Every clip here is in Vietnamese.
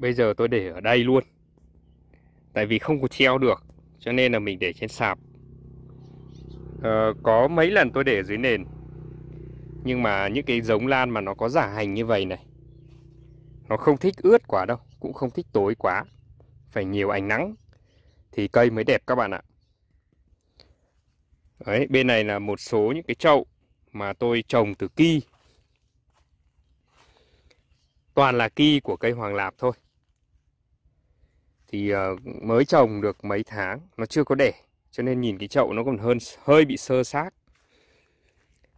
bây giờ tôi để ở đây luôn tại vì không có treo được cho nên là mình để trên sạp ờ, có mấy lần tôi để dưới nền nhưng mà những cái giống lan mà nó có giả hành như vậy này nó không thích ướt quá đâu cũng không thích tối quá phải nhiều ánh nắng thì cây mới đẹp các bạn ạ Đấy, bên này là một số những cái chậu mà tôi trồng từ ki toàn là ki của cây hoàng lạp thôi thì ờ, mới trồng được mấy tháng nó chưa có đẻ cho nên nhìn cái chậu nó còn hơn hơi bị sơ xác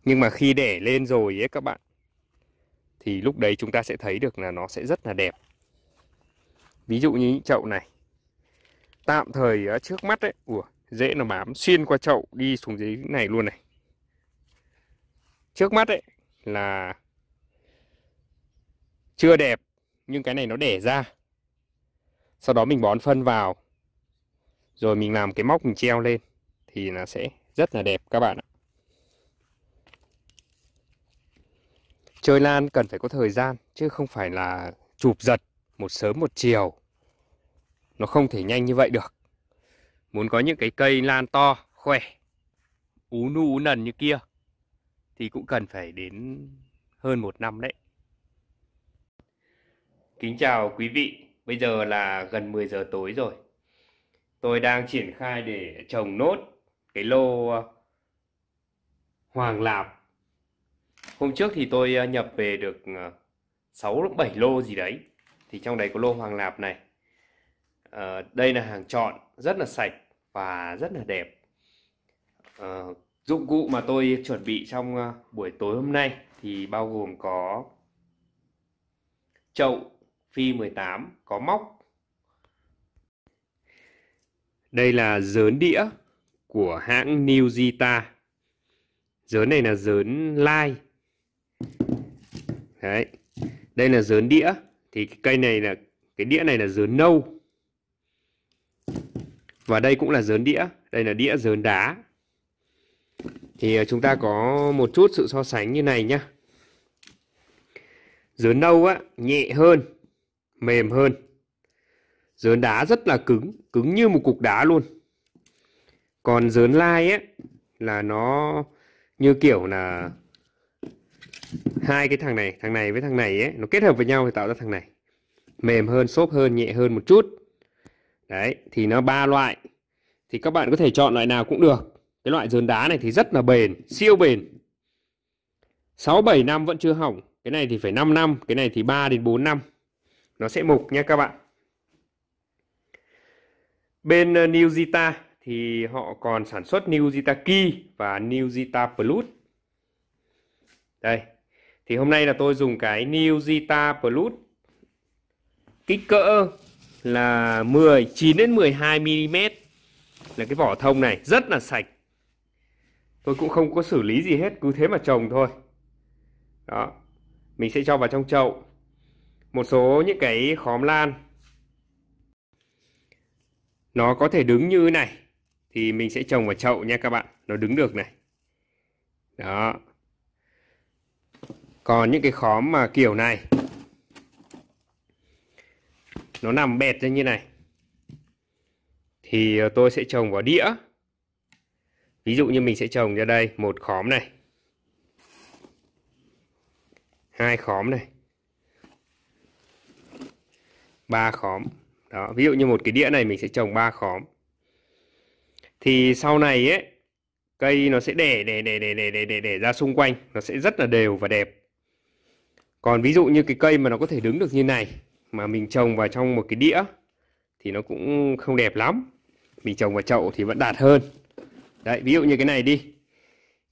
nhưng mà khi đẻ lên rồi ấy các bạn thì lúc đấy chúng ta sẽ thấy được là nó sẽ rất là đẹp ví dụ như những chậu này tạm thời trước mắt ấy ủa dễ nó bám xuyên qua chậu đi xuống dưới này luôn này trước mắt ấy là chưa đẹp nhưng cái này nó đẻ ra sau đó mình bón phân vào rồi mình làm cái móc mình treo lên thì là sẽ rất là đẹp các bạn ạ chơi lan cần phải có thời gian chứ không phải là chụp giật một sớm một chiều nó không thể nhanh như vậy được muốn có những cái cây lan to khỏe ú nu ú nần như kia thì cũng cần phải đến hơn một năm đấy kính chào quý vị Bây giờ là gần 10 giờ tối rồi. Tôi đang triển khai để trồng nốt cái lô ờ, Hoàng Lạp. Hôm trước thì tôi ờ, nhập về được 6 ờ, 7 lô gì đấy. Thì trong đấy có lô Hoàng Lạp này. À, đây là hàng chọn, rất là sạch và rất là đẹp. À, dụng cụ mà tôi chuẩn bị trong buổi tối hôm nay thì bao gồm có chậu phi 18 có móc. Đây là dớn đĩa của hãng New Zita. Dớn này là dớn lai. Đấy. Đây là dớn đĩa thì cái cây này là cái đĩa này là dớn nâu. Và đây cũng là dớn đĩa, đây là đĩa dớn đá. Thì à, chúng ta có một chút sự so sánh như này nhá. Dớn nâu á nhẹ hơn mềm hơn. Dớn đá rất là cứng, cứng như một cục đá luôn. Còn dớn lai ấy là nó như kiểu là hai cái thằng này, thằng này với thằng này ấy, nó kết hợp với nhau thì tạo ra thằng này. Mềm hơn, xốp hơn, nhẹ hơn một chút. Đấy, thì nó ba loại. Thì các bạn có thể chọn loại nào cũng được. Cái loại dớn đá này thì rất là bền, siêu bền. 6 7 năm vẫn chưa hỏng, cái này thì phải 5 năm, cái này thì 3 đến 4 năm nó sẽ mục nha các bạn bên ờ, New Zeta thì họ còn sản xuất New Zeta Key và New Zeta Plus đây thì hôm nay là tôi dùng cái New Zeta Plus kích cỡ là 10 9 đến 12 mm là cái vỏ thông này rất là sạch tôi cũng không có xử lý gì hết cứ thế mà trồng thôi đó mình sẽ cho vào trong chậu một số những cái khóm lan nó có thể đứng như này thì mình sẽ trồng vào chậu nha các bạn nó đứng được này đó còn những cái khóm mà kiểu này nó nằm bẹt ra như này thì ờ, tôi sẽ trồng vào đĩa ví dụ như mình sẽ trồng ra đây một khóm này hai khóm này ba khóm đó ví dụ như một cái đĩa này mình sẽ trồng ba khóm thì sau này ấy cây nó sẽ để để để để để để để, để ra xung quanh nó sẽ rất là đều và đẹp còn ví dụ như cái cây mà nó có thể đứng được như này mà mình trồng vào trong một cái đĩa thì nó cũng không đẹp lắm mình trồng vào chậu thì vẫn đạt hơn đấy ví dụ như cái này đi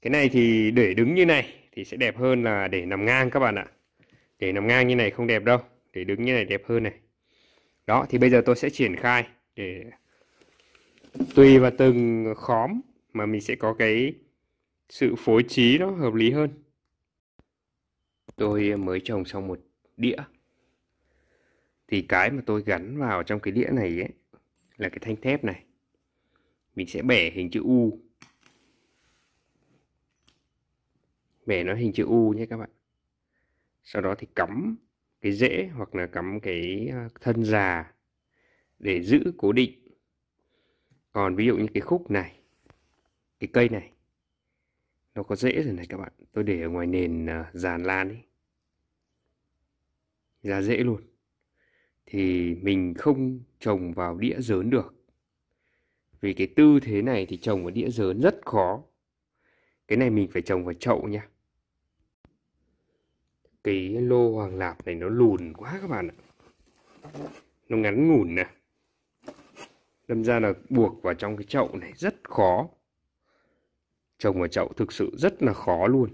cái này thì để đứng như này thì sẽ đẹp hơn là để nằm ngang các bạn ạ để nằm ngang như này không đẹp đâu để đứng như này đẹp hơn này đó thì bây giờ tôi sẽ triển khai để tùy vào từng khóm mà mình sẽ có cái sự phối trí nó hợp lý hơn tôi mới trồng xong một đĩa thì cái mà tôi gắn vào trong cái đĩa này ấy, là cái thanh thép này mình sẽ bẻ hình chữ U bẻ nó hình chữ U nhé các bạn sau đó thì cắm cái rễ hoặc là cắm cái ờ, thân già để giữ cố định còn ví dụ như cái khúc này cái cây này nó có rễ rồi này các bạn tôi để ở ngoài nền ờ, giàn lan ấy ra rễ luôn thì mình không trồng vào đĩa dớn được vì cái tư thế này thì trồng vào đĩa dớn rất khó cái này mình phải trồng vào chậu nha cái lô hoàng lạp này nó lùn quá các bạn ạ nó ngắn ngủn nè đâm ra là buộc vào trong cái chậu này rất khó trồng vào chậu thực sự rất là khó luôn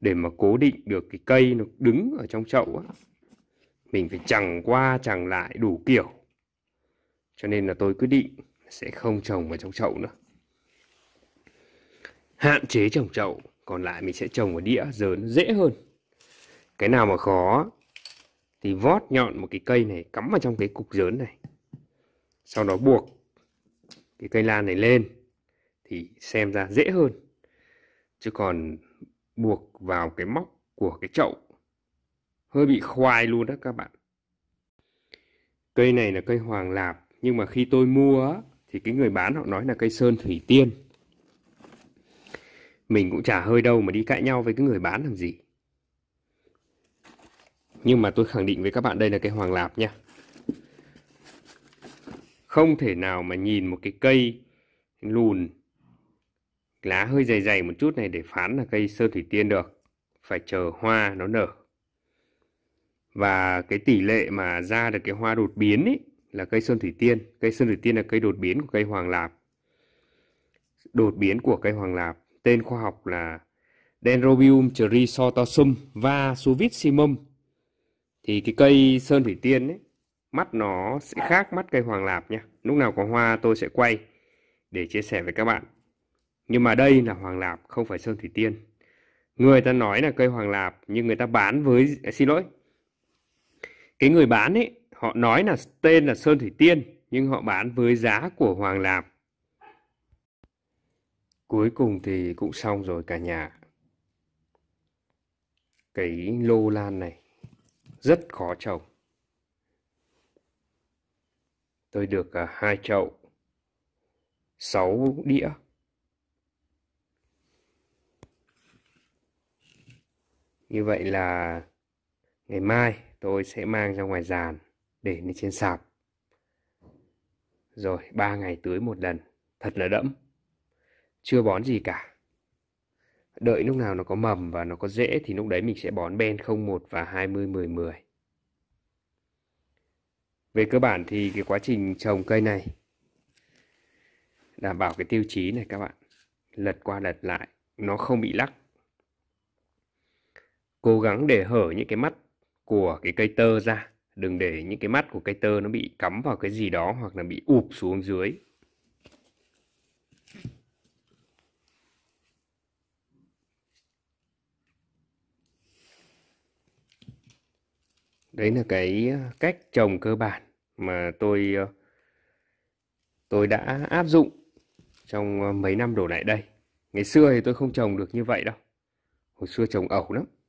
để mà cố định được cái cây nó đứng ở trong chậu á mình phải chẳng qua chẳng lại đủ kiểu cho nên là tôi quyết định sẽ không trồng vào trong chậu nữa hạn chế trồng chậu còn lại mình sẽ trồng ở đĩa giờ nó dễ hơn cái nào mà khó thì vót nhọn một cái cây này cắm vào trong cái cục dớn này sau đó buộc cái cây lan này lên thì xem ra dễ hơn chứ còn buộc vào cái móc của cái chậu hơi bị khoai luôn đó các bạn cây này là cây hoàng lạp nhưng mà khi tôi mua thì cái người bán họ nói là cây sơn thủy tiên mình cũng chả hơi đâu mà đi cãi nhau với cái người bán làm gì nhưng mà tôi khẳng định với các bạn đây là cây hoàng lạp nha không thể nào mà nhìn một cái cây lùn lá hơi dày dày một chút này để phán là cây sơn thủy tiên được phải chờ hoa nó nở và cái tỷ lệ mà ra được cái hoa đột biến ấy là cây sơn thủy tiên cây sơn thủy tiên là cây đột biến của cây hoàng lạp đột biến của cây hoàng lạp tên khoa học là Dendrobium chrysotossum và suvitsimum thì cái cây sơn thủy tiên ấy mắt nó sẽ khác mắt cây hoàng lạp nha lúc nào có hoa tôi sẽ quay để chia sẻ với các bạn nhưng mà đây là hoàng lạp không phải sơn thủy tiên người ta nói là cây hoàng lạp nhưng người ta bán với à, xin lỗi cái người bán ấy họ nói là tên là sơn thủy tiên nhưng họ bán với giá của hoàng lạp cuối cùng thì cũng xong rồi cả nhà cái lô lan này rất khó trồng tôi được à, hai chậu sáu đĩa như vậy là ngày mai tôi sẽ mang ra ngoài giàn để lên trên sạp rồi ba ngày tưới một lần thật là đẫm chưa bón gì cả Đợi lúc nào nó có mầm và nó có rễ thì lúc đấy mình sẽ bón ben 01 và 20 10 10. Về cơ bản thì cái quá trình trồng cây này đảm bảo cái tiêu chí này các bạn. Lật qua lật lại, nó không bị lắc. Cố gắng để hở những cái mắt của cái cây tơ ra. Đừng để những cái mắt của cây tơ nó bị cắm vào cái gì đó hoặc là bị ụp xuống dưới đấy là cái ờ, cách trồng cơ bản mà tôi ờ, tôi đã áp dụng trong ờ, mấy năm đổ lại đây ngày xưa thì tôi không trồng được như vậy đâu hồi xưa trồng ẩu lắm